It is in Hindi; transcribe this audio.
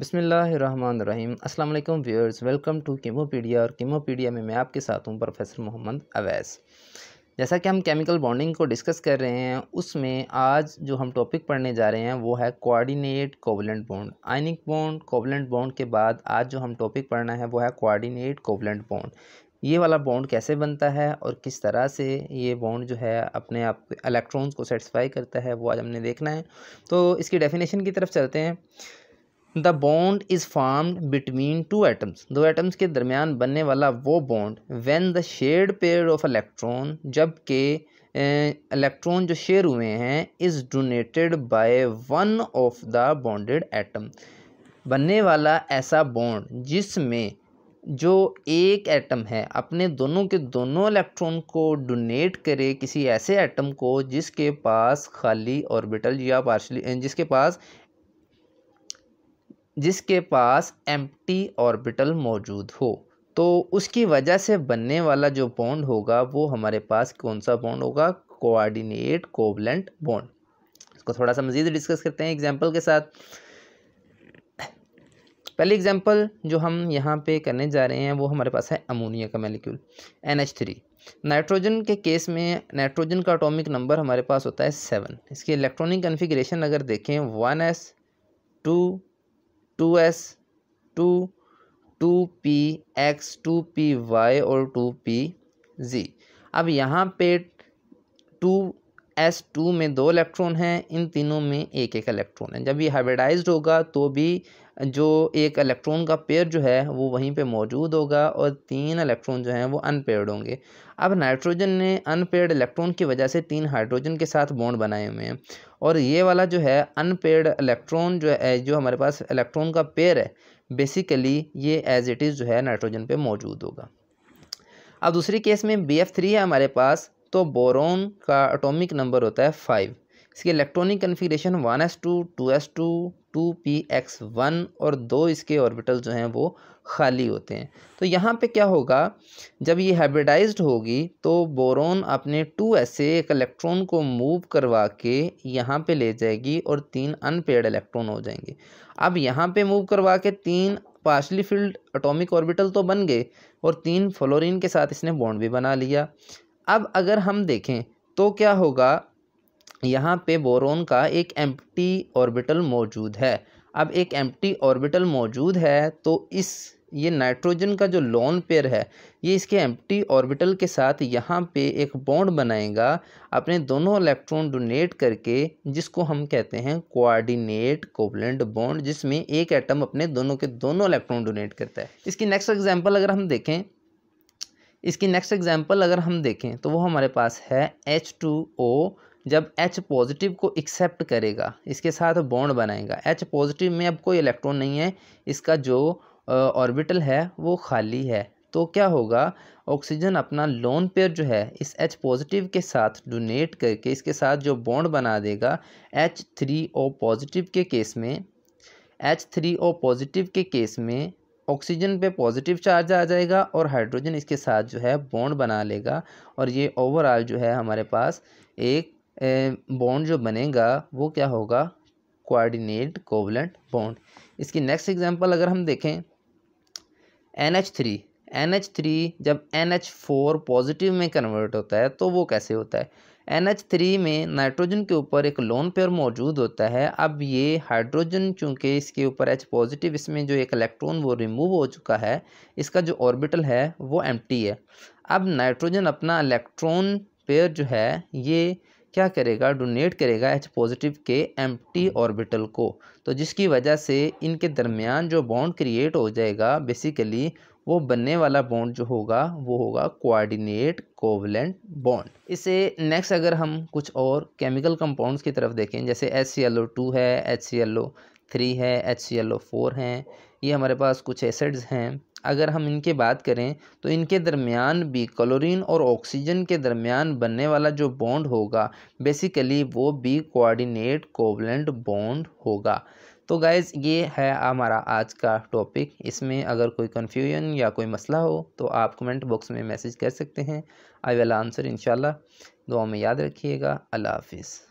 अस्सलाम वालेकुम व्यूअर्स वेलकम टू कीमोपीडिया और कीमोपीडिया में मैं आपके साथ हूँ प्रोफेसर मोहम्मद अवैस जैसा कि हम केमिकल बॉन्डिंग को डिस्कस कर रहे हैं उसमें आज जो हम टॉपिक पढ़ने जा रहे हैं वो है coordinate covalent bond ionic bond covalent bond के बाद आज जो हम टॉपिक पढ़ना है वो है कोऑर्डिनेट कोवलेंट बॉन्ड ये वाला बॉन्ड कैसे बनता है और किस तरह से ये बॉन्ड जो है अपने आप इलेक्ट्रॉन्स को सेटिस्फाई करता है वो आज हमने देखना है तो इसकी डेफिनेशन की तरफ चलते हैं the bond is formed between two atoms दो एटम्स के दरमियान बनने वाला वो bond when the shared pair of electron जबकि इलेक्ट्रॉन जो शेयर हुए हैं is donated by one of the bonded atom बनने वाला ऐसा बॉन्ड जिसमें जो एक एटम है अपने दोनों के दोनों इलेक्ट्रॉन को डोनेट करे किसी ऐसे एटम को जिसके पास खाली ऑर्बिटल या पार्शली जिसके पास जिसके पास एम्प्टी ऑर्बिटल मौजूद हो तो उसकी वजह से बनने वाला जो बॉन्ड होगा वो हमारे पास कौन सा बॉन्ड होगा कोऑर्डिनेट कोवलेंट बॉन्ड इसको थोड़ा सा मज़ीद डिस्कस करते हैं एग्जाम्पल के साथ पहली एग्जाम्पल जो हम यहाँ पे करने जा रहे हैं वो हमारे पास है अमोनिया का molecule N H three nitrogen के केस में नाइट्रोजन का अटोमिक नंबर हमारे पास होता है सेवन इसकी इलेक्ट्रॉनिक कन्फिग्रेशन अगर देखें one s two two s two two p x two p y और टू पी जी अब यहाँ पे टू एस टू में दो इलेक्ट्रॉन हैं इन तीनों में एक एक इलेक्ट्रॉन है जब ये हाइब्रिडाइज्ड होगा तो भी जो एक इलेक्ट्रॉन का पेयर जो है वो वहीं पे मौजूद होगा और तीन इलेक्ट्रॉन जो हैं वो अनपेयर्ड होंगे अब नाइट्रोजन ने अनपेयर्ड इलेक्ट्रॉन की वजह से तीन हाइड्रोजन के साथ बॉन्ड बनाए हुए हैं और ये वाला जो है अनपेयर्ड इलेक्ट्रॉन जो है जो हमारे पास इलेक्ट्रॉन का पेयर है बेसिकली ये एज इट इज़ जो है नाइट्रोजन पर मौजूद होगा अब दूसरी केस में बी एफ थ्री है हमारे पास तो बोरोन का एटॉमिक नंबर होता है फाइव इसकी electronic configuration one s two two s two two p x one और दो इसके ऑर्बिटल जो हैं वो खाली होते हैं तो यहाँ पे क्या होगा जब ये हाइब्रिडाइज्ड होगी तो बोरोन अपने टू ऐसे एक इलेक्ट्रॉन को मूव करवा के यहाँ पे ले जाएगी और तीन अनपेड इलेक्ट्रॉन हो जाएंगे अब यहाँ पे मूव करवा के तीन पार्शली फील्ड एटॉमिक ऑर्बिटल तो बन गए और तीन फ्लोरीन के साथ इसने बॉन्ड भी बना लिया अब अगर हम देखें तो क्या होगा यहाँ पे बोरोन का एक एम्प्टी ऑर्बिटल मौजूद है अब एक एम्प्टी ऑर्बिटल मौजूद है तो इस ये नाइट्रोजन का जो लोन पेयर है ये इसके एम्प्टी ऑर्बिटल के साथ यहाँ पे एक बॉन्ड बनाएगा अपने दोनों इलेक्ट्रॉन डोनेट करके जिसको हम कहते हैं कोऑर्डिनेट कोवलेंट बॉन्ड जिसमें एक एटम अपने दोनों के दोनों इलेक्ट्रॉन डोनेट करता है इसकी नेक्स्ट एग्जांपल अगर हम देखें इसकी नेक्स्ट एग्जाम्पल अगर हम देखें तो वो हमारे पास है एच टू ओ जब H पॉजिटिव को एक्सेप्ट करेगा इसके साथ बॉन्ड बनाएगा H पॉजिटिव में अब कोई इलेक्ट्रॉन नहीं है इसका जो ऑर्बिटल है वो खाली है तो क्या होगा ऑक्सीजन अपना लोन पेयर जो है इस H पॉजिटिव के साथ डोनेट करके इसके साथ जो बॉन्ड बना देगा H3O पॉजिटिव के केस में H3O पॉजिटिव के केस में ऑक्सीजन पे पॉजिटिव चार्ज आ जाएगा और हाइड्रोजन इसके साथ जो है बॉन्ड बना लेगा और ये ओवरऑल जो है हमारे पास एक बॉन्ड जो बनेगा वो क्या होगा कोऑर्डिनेट कोवलेंट बॉन्ड इसकी नेक्स्ट एग्जांपल अगर हम देखें N H three N H three जब एन एच फोर पॉजिटिव में कन्वर्ट होता है तो वो कैसे होता है एन थ्री में नाइट्रोजन के ऊपर एक लोन पेयर मौजूद होता है अब ये हाइड्रोजन चूँकि इसके ऊपर एच पॉजिटिव इसमें जो एक इलेक्ट्रॉन वो रिमूव हो चुका है इसका जो ऑर्बिटल है वो एम है अब नाइट्रोजन अपना इलेक्ट्रॉन पेयर जो है ये क्या करेगा डोनेट करेगा एच पॉजिटिव के एम ऑर्बिटल को तो जिसकी वजह से इनके दरमियान जो बॉन्ड क्रिएट हो जाएगा बेसिकली वो बनने वाला बॉन्ड जो होगा वो होगा कोऑर्डिनेट कोवलेंट बॉन्ड इसे नेक्स्ट अगर हम कुछ और केमिकल कंपाउंड्स की तरफ देखें जैसे H C L O two है H C L O three है H C L O four हैं ये हमारे पास कुछ एसिड्स हैं अगर हम इनके बात करें तो इनके दरमियान भी क्लोरीन और ऑक्सीजन के दरमियान बनने वाला जो बॉन्ड होगा बेसिकली वो भी कोऑर्डिनेट कोवलेंट बॉन्ड होगा तो गाइज़ ये है हमारा आज का टॉपिक इसमें अगर कोई कन्फ्यूजन या कोई मसला हो तो आप कमेंट बॉक्स में मैसेज कर सकते हैं आई विल आंसर इन दुआ में याद रखिएगा अल्लाह हाफिज़